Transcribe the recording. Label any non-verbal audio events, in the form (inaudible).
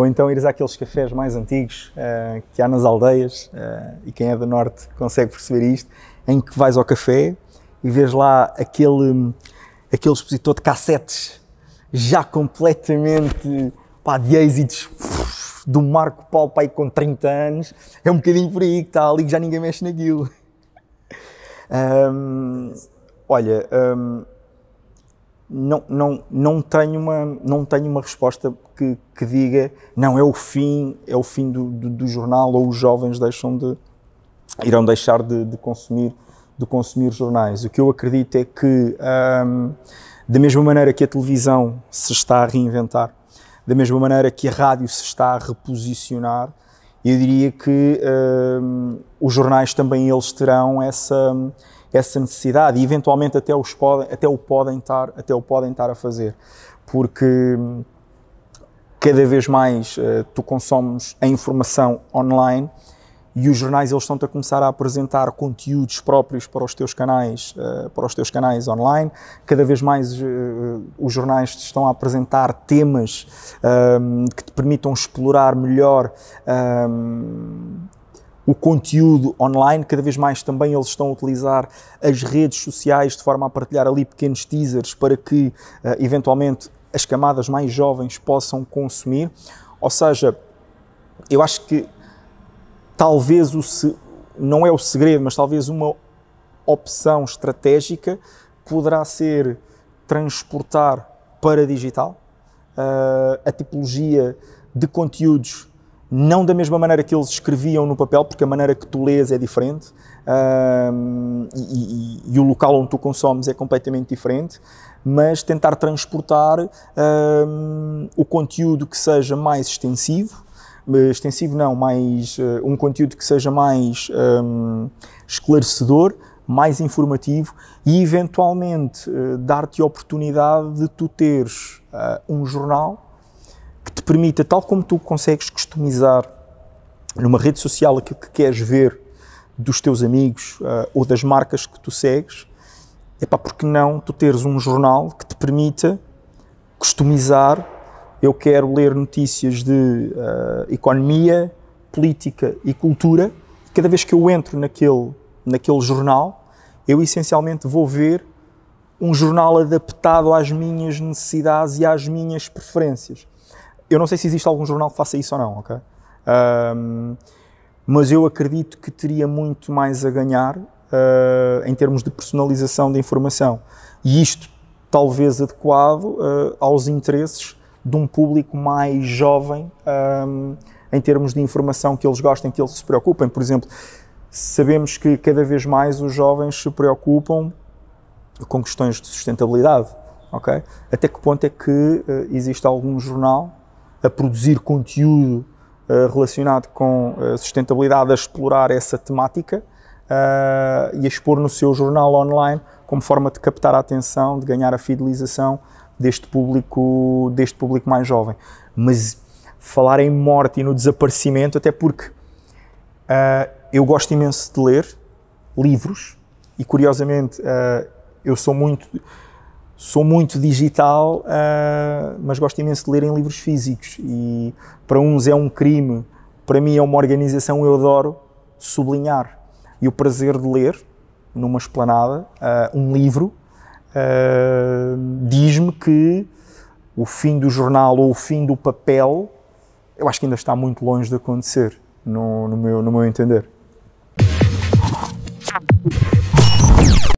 Ou então ires àqueles cafés mais antigos uh, que há nas aldeias, uh, e quem é do norte consegue perceber isto, em que vais ao café e vês lá aquele, aquele expositor de cassetes já completamente pá, de êxitos do Marco Paulo pai com 30 anos, é um bocadinho por aí que está ali que já ninguém mexe naquilo. Um, (laughs) olha, um, não, não, não, tenho uma, não tenho uma resposta que, que diga não, é o fim, é o fim do, do, do jornal ou os jovens deixam de, irão deixar de, de, consumir, de consumir jornais. O que eu acredito é que, hum, da mesma maneira que a televisão se está a reinventar, da mesma maneira que a rádio se está a reposicionar, eu diria que hum, os jornais também eles terão essa essa necessidade e eventualmente até, os podem, até, o podem estar, até o podem estar a fazer, porque hum, cada vez mais uh, tu consomes a informação online e os jornais eles estão-te a começar a apresentar conteúdos próprios para os teus canais, uh, para os teus canais online. Cada vez mais uh, os jornais te estão a apresentar temas um, que te permitam explorar melhor um, o conteúdo online, cada vez mais também eles estão a utilizar as redes sociais de forma a partilhar ali pequenos teasers para que eh, eventualmente as camadas mais jovens possam consumir. Ou seja, eu acho que talvez o se, não é o segredo, mas talvez uma opção estratégica poderá ser transportar para digital uh, a tipologia de conteúdos não da mesma maneira que eles escreviam no papel, porque a maneira que tu lês é diferente e, e, e, o local onde tu consomes é completamente diferente, mas tentar transportar o conteúdo que seja mais extensivo, eh, extensivo não, mais eh, um conteúdo que seja mais um, esclarecedor, mais informativo e eventualmente eh, dar-te a oportunidade de tu teres uh, um jornal permita, tal como tu consegues customizar numa rede social aquilo que queres ver dos teus amigos uh, ou das marcas que tu segues, é pá, porque não tu teres um jornal que te permita customizar? Eu quero ler notícias de uh, economia, política e cultura. Cada vez que eu entro naquele, naquele jornal, eu essencialmente vou ver um jornal adaptado às minhas necessidades e às minhas preferências eu não sei se existe algum jornal que faça isso ou não, ok? Um, mas eu acredito que teria muito mais a ganhar uh, em termos de personalização da informação. E isto talvez adequado uh, aos interesses de um público mais jovem um, em termos de informação que eles gostem, que eles se preocupem. Por exemplo, sabemos que cada vez mais os jovens se preocupam com questões de sustentabilidade, ok? Até que ponto é que uh, existe algum jornal a produzir conteúdo eh, relacionado com eh, sustentabilidade, a explorar essa temática eh, e a expor no seu jornal online como forma de captar a atenção, de ganhar a fidelização deste público, deste público mais jovem. Mas falar em morte e no desaparecimento, até porque uh, eu gosto imenso de ler livros e, curiosamente, uh, eu sou muito sou muito digital, uh, mas gosto imenso de ler em livros físicos. E para uns é um crime, para mim é uma organização, eu adoro sublinhar. E o prazer de ler, numa esplanada, uh, um livro, uh, diz-me que o fim do jornal ou o fim do papel, eu acho que ainda está muito longe de acontecer, no, no meu, no meu entender.